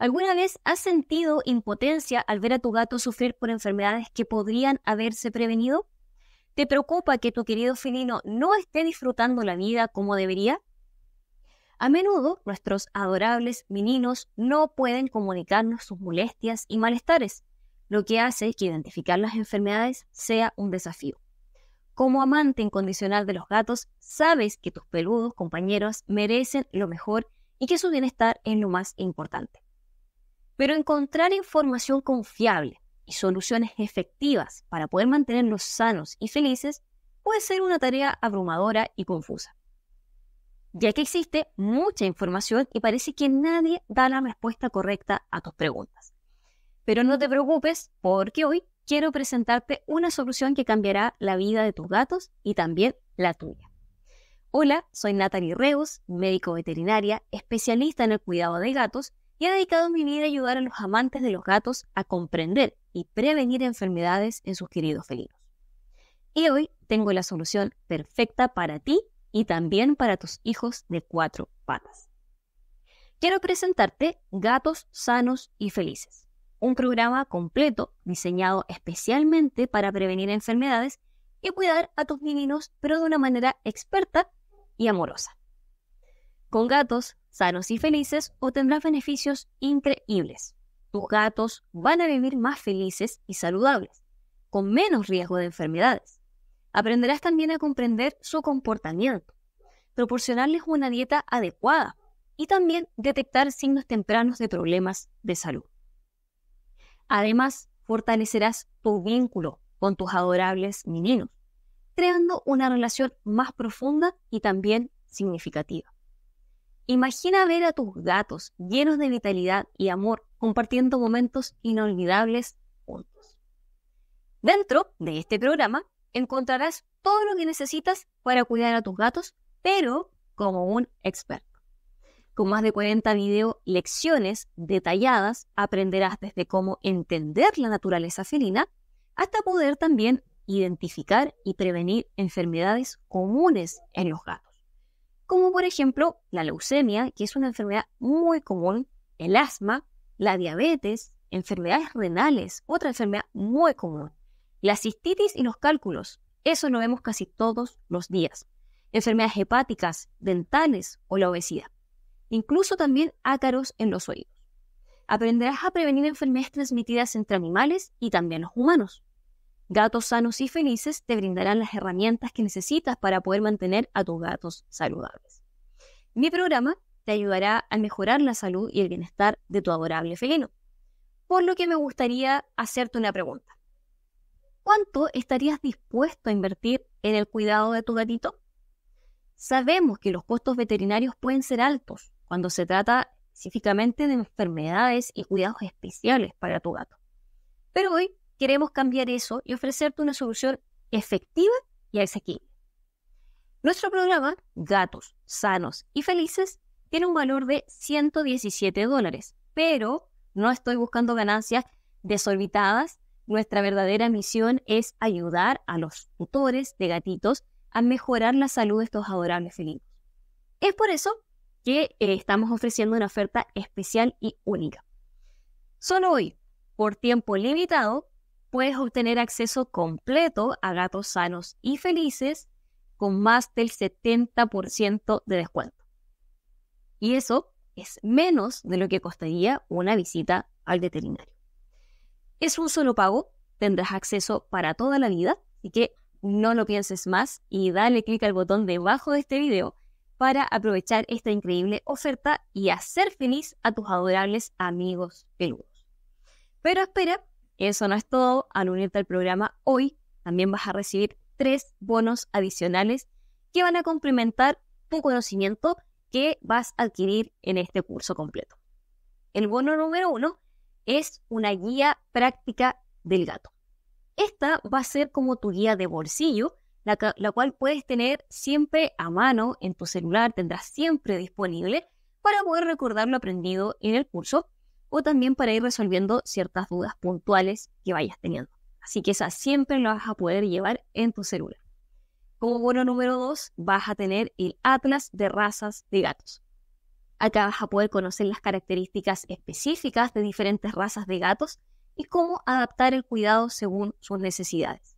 ¿Alguna vez has sentido impotencia al ver a tu gato sufrir por enfermedades que podrían haberse prevenido? ¿Te preocupa que tu querido felino no esté disfrutando la vida como debería? A menudo nuestros adorables meninos no pueden comunicarnos sus molestias y malestares, lo que hace que identificar las enfermedades sea un desafío. Como amante incondicional de los gatos, sabes que tus peludos compañeros merecen lo mejor y que su bienestar es lo más importante. Pero encontrar información confiable y soluciones efectivas para poder mantenernos sanos y felices puede ser una tarea abrumadora y confusa, ya que existe mucha información y parece que nadie da la respuesta correcta a tus preguntas. Pero no te preocupes porque hoy quiero presentarte una solución que cambiará la vida de tus gatos y también la tuya. Hola, soy Natalie Reus, médico veterinaria, especialista en el cuidado de gatos y he dedicado mi vida a ayudar a los amantes de los gatos a comprender y prevenir enfermedades en sus queridos felinos. Y hoy tengo la solución perfecta para ti y también para tus hijos de cuatro patas. Quiero presentarte Gatos Sanos y Felices, un programa completo diseñado especialmente para prevenir enfermedades y cuidar a tus niños, pero de una manera experta y amorosa. Con gatos, sanos y felices obtendrás beneficios increíbles. Tus gatos van a vivir más felices y saludables, con menos riesgo de enfermedades. Aprenderás también a comprender su comportamiento, proporcionarles una dieta adecuada y también detectar signos tempranos de problemas de salud. Además, fortalecerás tu vínculo con tus adorables meninos, creando una relación más profunda y también significativa. Imagina ver a tus gatos llenos de vitalidad y amor compartiendo momentos inolvidables juntos. Dentro de este programa encontrarás todo lo que necesitas para cuidar a tus gatos, pero como un experto. Con más de 40 video lecciones detalladas, aprenderás desde cómo entender la naturaleza felina hasta poder también identificar y prevenir enfermedades comunes en los gatos como por ejemplo la leucemia, que es una enfermedad muy común, el asma, la diabetes, enfermedades renales, otra enfermedad muy común, la cistitis y los cálculos, eso lo vemos casi todos los días, enfermedades hepáticas, dentales o la obesidad, incluso también ácaros en los oídos. Aprenderás a prevenir enfermedades transmitidas entre animales y también los humanos. Gatos sanos y felices te brindarán las herramientas que necesitas para poder mantener a tus gatos saludables. Mi programa te ayudará a mejorar la salud y el bienestar de tu adorable felino. Por lo que me gustaría hacerte una pregunta. ¿Cuánto estarías dispuesto a invertir en el cuidado de tu gatito? Sabemos que los costos veterinarios pueden ser altos cuando se trata específicamente de enfermedades y cuidados especiales para tu gato. Pero hoy queremos cambiar eso y ofrecerte una solución efectiva y asequible. Nuestro programa, Gatos Sanos y Felices, tiene un valor de 117 dólares, pero no estoy buscando ganancias desorbitadas. Nuestra verdadera misión es ayudar a los tutores de gatitos a mejorar la salud de estos adorables felinos. Es por eso que eh, estamos ofreciendo una oferta especial y única. Solo hoy, por tiempo limitado, puedes obtener acceso completo a gatos sanos y felices con más del 70% de descuento. Y eso es menos de lo que costaría una visita al veterinario. Es un solo pago, tendrás acceso para toda la vida, así que no lo pienses más y dale clic al botón debajo de este video para aprovechar esta increíble oferta y hacer feliz a tus adorables amigos peludos. Pero espera, eso no es todo. Al unirte al programa hoy, también vas a recibir tres bonos adicionales que van a complementar tu conocimiento que vas a adquirir en este curso completo. El bono número uno es una guía práctica del gato. Esta va a ser como tu guía de bolsillo, la, cual puedes tener siempre a mano en tu celular, tendrás siempre disponible para poder recordar lo aprendido en el curso o también para ir resolviendo ciertas dudas puntuales que vayas teniendo. Así que esa siempre la vas a poder llevar en tu celular. Como bono número 2 vas a tener el Atlas de razas de gatos. Acá vas a poder conocer las características específicas de diferentes razas de gatos y cómo adaptar el cuidado según sus necesidades.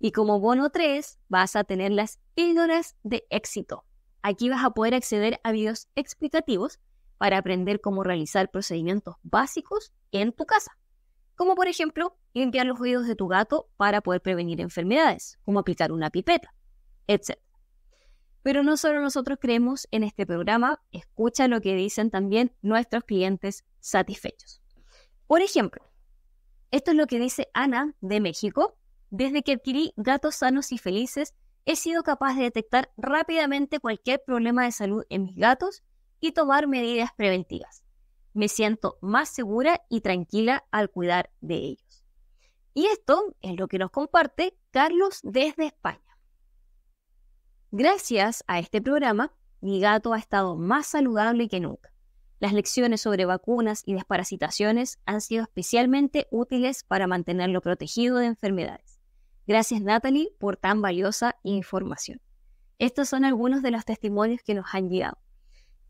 Y como bono 3 vas a tener las píldoras de éxito. Aquí vas a poder acceder a videos explicativos para aprender cómo realizar procedimientos básicos en tu casa, como por ejemplo limpiar los oídos de tu gato para poder prevenir enfermedades, como aplicar una pipeta, etc. Pero no solo nosotros creemos en este programa, escucha lo que dicen también nuestros clientes satisfechos. Por ejemplo, esto es lo que dice Ana de México. Desde que adquirí gatos sanos y felices, he sido capaz de detectar rápidamente cualquier problema de salud en mis gatos y tomar medidas preventivas. Me siento más segura y tranquila al cuidar de ellos. Y esto es lo que nos comparte Carlos desde España. Gracias a este programa, mi gato ha estado más saludable que nunca. Las lecciones sobre vacunas y desparasitaciones han sido especialmente útiles para mantenerlo protegido de enfermedades. Gracias Natalie por tan valiosa información. Estos son algunos de los testimonios que nos han llegado.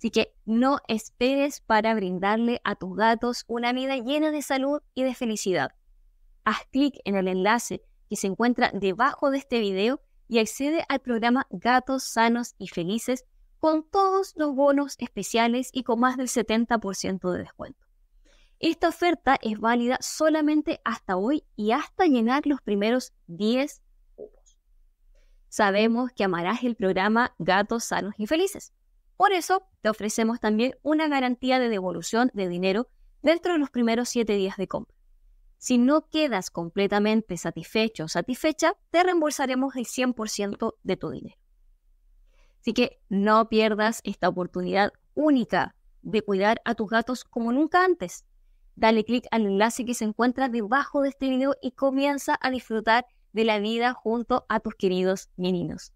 Así que no esperes para brindarle a tus gatos una vida llena de salud y de felicidad. Haz clic en el enlace que se encuentra debajo de este video y accede al programa Gatos Sanos y Felices con todos los bonos especiales y con más del 70% de descuento. Esta oferta es válida solamente hasta hoy y hasta llenar los primeros 10 cupos. Sabemos que amarás el programa Gatos Sanos y Felices. Por eso te ofrecemos también una garantía de devolución de dinero dentro de los primeros 7 días de compra. Si no quedas completamente satisfecho o satisfecha, te reembolsaremos el 100% de tu dinero. Así que no pierdas esta oportunidad única de cuidar a tus gatos como nunca antes. Dale clic al enlace que se encuentra debajo de este video y comienza a disfrutar de la vida junto a tus queridos meninos.